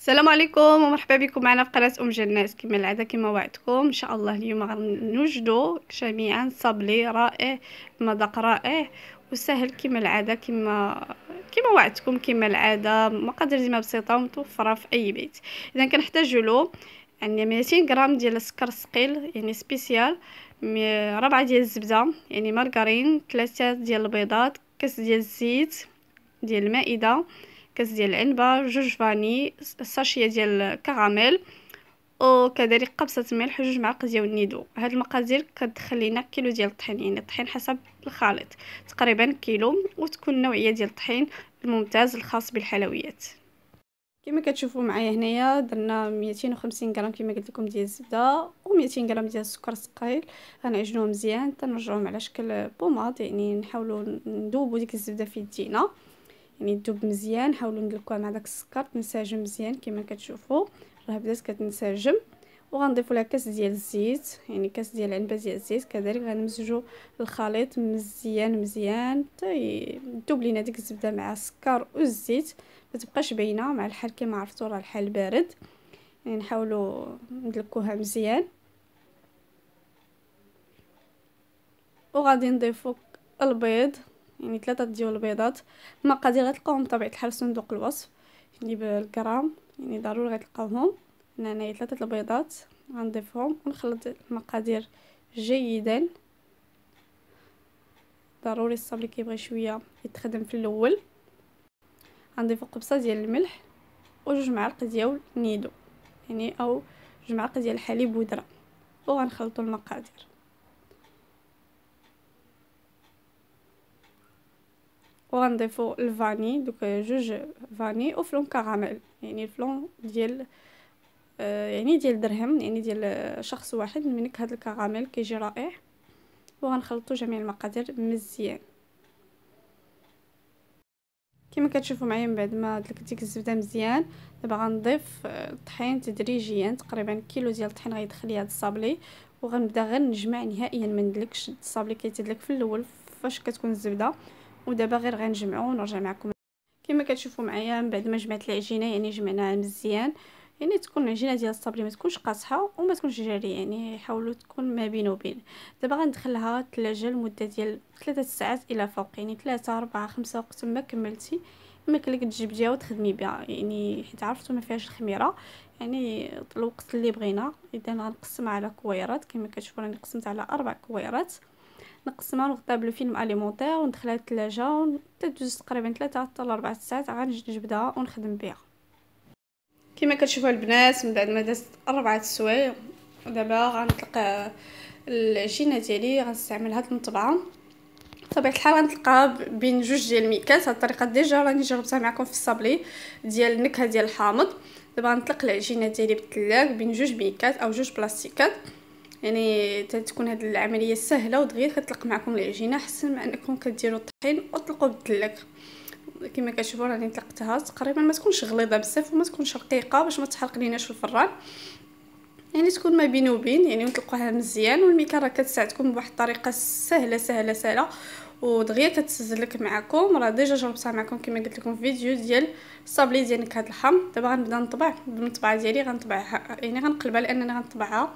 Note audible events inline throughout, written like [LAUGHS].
السلام عليكم ومرحبا بكم معنا في قناه ام جناس كما العاده كما وعدتكم ان شاء الله اليوم غنوجدوا جميعا صابلي رائع مذاق رائع وسهل كما العاده كما كما وعدتكم كما العاده مقادير ديما بسيطه ومتوفره في اي بيت اذا كنحتاجوا له عندنا يعني 200 غرام ديال السكر ثقيل يعني سبيسيال ربعة ديال الزبده يعني مارغرين ثلاثه ديال البيضات كاس ديال الزيت ديال المائده كاس ديال العنبه جوج فاني ساشيه ديال كراميل وكذلك قبصه ملح وجوج معالق ديال النيدو هاد المقادير كتدخل لينا كيلو ديال الطحين يعني الطحين حسب الخليط تقريبا كيلو وتكون النوعيه ديال الطحين الممتاز الخاص بالحلويات كما كتشوفوا معايا هنايا درنا 250 غرام كما قلت لكم ديال الزبده و200 غرام ديال السكر الثقيل غنعجنوه مزيان تنرجعوهم على شكل بوماد يعني نحاولوا ندوبوا ديك الزبده في يدينا يعني تذوب مزيان حاولوا ندلكوها مع داك السكر تنسجم مزيان كما كتشوفوا راه بدات كتنسجم وغنضيفوا لها كاس ديال الزيت يعني كاس ديال العنبه ديال الزيت كذلك غنمزجوا الخليط مزيان مزيان حتى يذوب لينا ديك الزبده مع السكر والزيت ما تبقاش باينه مع الحال كما عرفتوا راه الحال بارد يعني نحاولوا ندلكوها مزيان وغادي نضيفوا البيض يعني ثلاثة ديال البيضات المقادير غتلقاوهم بطبيعة الحال في صندوق الوصف يعني بالكرام يعني ضروري غتلقاوهم هنا هنايا ثلاثة البيضات غنضيفهم ونخلط المقادير جيدا ضروري الصاب اللي كيبغي شويه يتخدم في الاول غنضيفو قبصه ديال الملح وجوج معالق ديال النيدو يعني او جوج معالق ديال الحليب ودره غنخلطو المقادير وغنضيفو الفاني دوك جوج فاني وفلون كاراميل يعني الفلون ديال euh, يعني ديال درهم يعني ديال euh, شخص واحد منك هاد الكراميل كيجي رائع وغنخلطو جميع المقادير مزيان كما كتشوفوا معايا من بعد ما دلكت الزبده مزيان دابا غنضيف الطحين euh, تدريجيا تقريبا كيلو ديال الطحين غيدخل لي هاد الصابلي وغنبدا غير نجمع نهائيا ما ندلكش الصابلي كيتدلك في الاول فاش كتكون الزبده ودابا غير غنجمعو ونرجع معكم كما كتشوفوا معايا من بعد ما جمعت العجينه يعني جمعناها مزيان يعني تكون العجينه ديال الصابلي ما تكونش قاصحه وما تكونش جاريه يعني حاولوا تكون ما بين وبين دابا غندخلها الثلاجه لمده ديال 3 ساعات الى فوق يعني 3 4 5 وقت ما كملتي ما كليك تجبديها وتخدمي بها يعني حيت عرفتو ما فيهاش الخميره يعني الوقت اللي بغينا اذا غنقسمها على كويرات كما كتشوفوا راني قسمت على اربع كويرات نقسمها ونغطيها بالفيلم اليمونتير وندخلها للثلاجة تدوز تقريبا تلاتة حتى لربعة ساعات عاد نجبدها ونخدم بيها كما كتشوفوا البنات من بعد ما دازت ربعة سوايع دابا غنطلق العجينه ديالي غنستعمل هاد المطبعه بطبيعه الحال غنطلقها بين جوج ديال الميكات هاد الطريقه ديجا راني جربتها معكم في الصابلي ديال النكهه ديال الحامض دابا غنطلق العجينه ديالي بالتلاج بين جوج ميكات او جوج بلاستيكات يعني تتكون هاد العمليه سهله ودغيا كطلق معكم العجينه احسن ما انكم كديروا الطحين وتطلقوا بالدلك كما كتشوفوا راني طلقتها تقريبا ما تكونش غليظه بزاف وما تكونش رقيقه باش ما تحرق ليناش في الفران يعني تكون ما بين وبين يعني نطلقوها مزيان والميكرا راه كتساعدكم بواحد الطريقه سهله سهله سهله ودغيا كتسزلك معكم راه ديجا جربتها معكم كما قلت لكم في فيديو ديال الصابلي ديال نكهه الحم دابا غنبدا نطبع بالمطبعه ديالي غنطبعها يعني غنقلبها لانني غنطبعها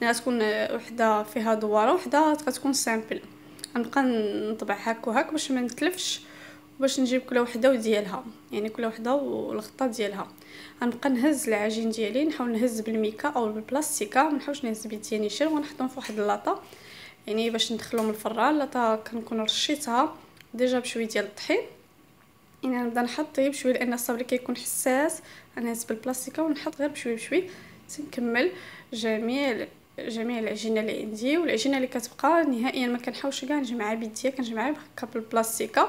يعني تكون وحده فيها دواره وحده كتكون سامبل غنبقى نطبع هاك وهاك باش ما نتلفش باش نجيب كل وحده وديالها يعني كل وحده والغطاء ديالها غنبقى نهز العجين ديالي نحاول نهز بالميكا او بالبلاستيكه ما نحاولش نهز بيدي شي ونحطهم في واحد اللاطه يعني باش ندخلهم الفران اللاطه كنكون رشيتها ديجا بشويه ديال الطحين يعني نبدا نحط غير بشويه لان الصابلي كيكون حساس غنهز بالبلاستيكه ونحط غير بشويه بشويه تنكمل جميل جميع العجينه اللي عندي والعجينه اللي كتبقى نهائيا ما كنحاولش كاع نجمعها بيديا كنجمعها بهكا بالبلاستيكه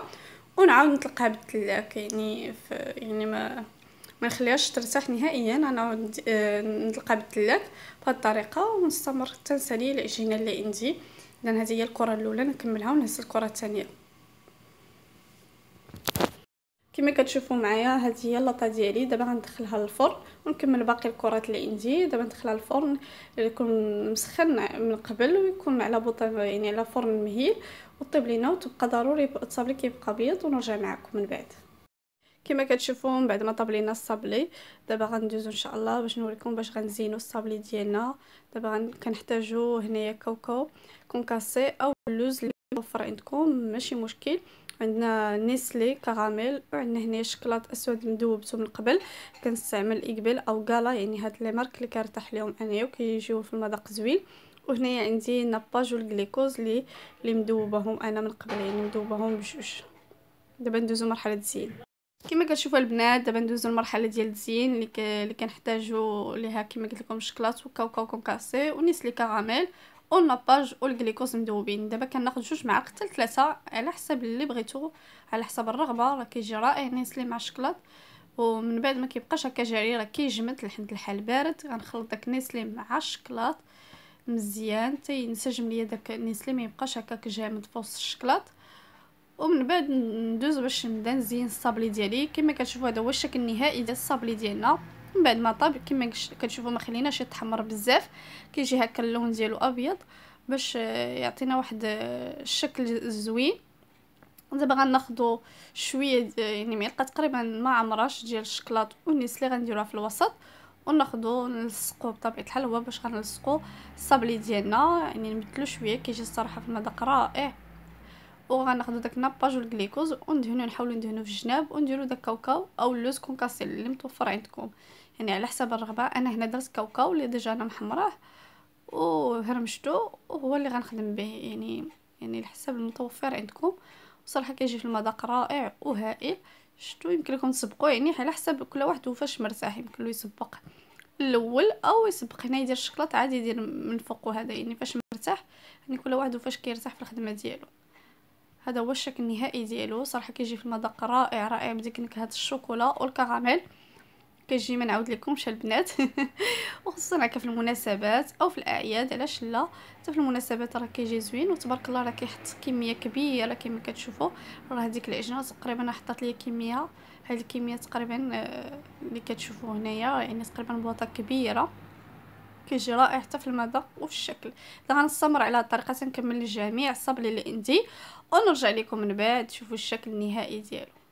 ونعاود نطلقها بالثلاجه يعني ف... يعني ما ما نخليهاش ترتاح نهائيا انا آه، نطلقها بالثلاجه بهذه الطريقه ونستمر حتى نسالي العجينه اللي عندي اذا هذه هي الكره الاولى نكملها ونهز الكره الثانيه كما كتشوفوا معايا هذه هي لاطا ديالي دابا غندخلها للفرن ونكمل باقي الكرات اللي عندي دابا ندخلها للفرن يكون مسخن من قبل ويكون على بوطه يعني على فرن مهيل وطيب لينا وتبقى ضروري الصابلي كيبقى بيض ونرجع معكم من بعد كما كتشوفوا من بعد ما طاب لينا الصابلي دابا غندوزو ان شاء الله باش نوريكم باش غنزينو الصابلي ديالنا دابا كنحتاجو هنايا كاوكاو كونكاسي او اللوز اللي موفر عندكم ماشي مشكل عندنا نيسلي كراميل وعندنا هنا شكلاط اسود مذوبته من قبل كنستعمل ايكبيل او غالا يعني هاد لي مارك اللي كنرتاح ليهم انايا وكيجيو في المذاق زوين وهنايا عندي ناباج والجليكوز اللي اللي مذوبهم انا من قبل يعني مذوبهم بجوج دابا ندوزو مرحله الزين كما كتشوفوا البنات دابا ندوزو المرحله ديال الزين اللي اللي كنحتاجو ليها كما قلت لكم شكلاط وكاوكاو كونكاسي ونيسلي كراميل او او والجليكوز مذوبين دابا كناخذ جوج معاق حتى ثلاثه على حسب اللي بغيتو على حسب الرغبه راه كيجي رائع نيسلي مع الشكلاط ومن بعد ما كيبقاش هكا جاري راه كيجمد لحد الحال بارد غنخلط داك نيسلي مع الشكلاط مزيان حتى ينسجم ليا داك نيسلي ما يبقاش هكاك جامد في وسط الشكلاط ومن بعد ندوز باش نبدا نزين الصابلي ديالي كما كتشوفوا هذا هو الشكل النهائي ديال الصابلي ديالنا من بعد ما طاب كما كتشوفوا ما خليناش يتحمر بزاف كيجي هكا اللون ديالو ابيض باش يعطينا واحد الشكل زوين دابا غناخذوا شويه يعني معلقه تقريبا ما عمراش ديال الشكلاط اللي غنديروها في الوسط وناخذوا نلصقوا بطبيعه الحال هو باش غنلصقوا الصابلي ديالنا يعني نمثلوا شويه كيجي الصراحه في المذاق رائع وغناخذوا داك الناباج والجليكوز وندهنوا نحاولوا ندهنو في الجناب ونديروا داك كاوكاو او اللوز كونكاسيل اللي متوفر عندكم يعني على حسب الرغبه انا هنا درت كاوكاو اللي ديجا انا محمراه وهرمشته وهو اللي غنخدم به يعني يعني على حسب المتوفر عندكم وصراحه كيجي في المذاق رائع وهائل شتو يمكن لكم تسبقو يعني على حسب كل واحد وفاش مرتاح يمكن له يسبق الاول او يسبق هنا يدير الشكلاط عادي يدير من فوق هذا يعني فاش مرتاح يعني كل واحد وفاش كيرتاح في الخدمه ديالو هذا هو الشكل النهائي ديالو صراحه كيجي في المذاق رائع رائع بديك نكهه الشوكولا والكراميل كنجي ما نعاود لكمش البنات [LAUGHS] وخصوصا هكا في المناسبات او في الاعياد علاش لا حتى في المناسبات راه كيجي زوين وتبارك الله راه كيحط كميه كبيره كما كتشوفوا راه هذيك العجنه تقريبا حطات لي كميه هاد الكميه تقريبا آه، اللي كتشوفوا هنايا يعني تقريبا بواطه كبيره كيجي رائع حتى في المذاق وفي الشكل دابا غنستمر على هذه الطريقه تنكمل الجميع الصبل اللي عندي ونرجع لكم من بعد تشوفوا الشكل النهائي ديالو